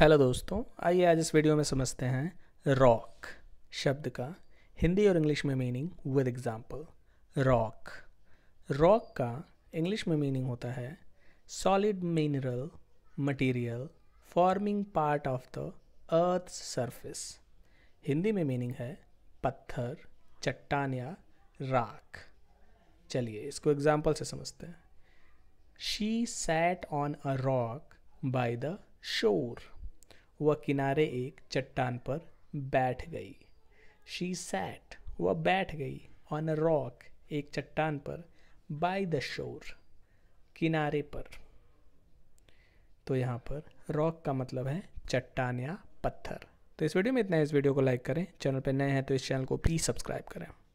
hello दोस्तों आइए आज इस वीडियो में समझते हैं रॉक शब्द का हिंदी और इंग्लिश में meaning with example rock rock का इंग्लिश में मीनिंग होता है solid mineral material forming part of the earth surface Hindi में मीनिंग है पत्थर चट्टान या राख चलिए इसको एग्जाम्पल से समझते हैं she sat on a rock by the shore वह किनारे एक चट्टान पर बैठ गई शी सैट वह बैठ गई ऑन अ रॉक एक चट्टान पर बाय द शोर किनारे पर तो यहाँ पर रॉक का मतलब है चट्टान या पत्थर तो इस वीडियो में इतना इस वीडियो को लाइक करें चैनल पर नए हैं तो इस चैनल को प्लीज़ सब्सक्राइब करें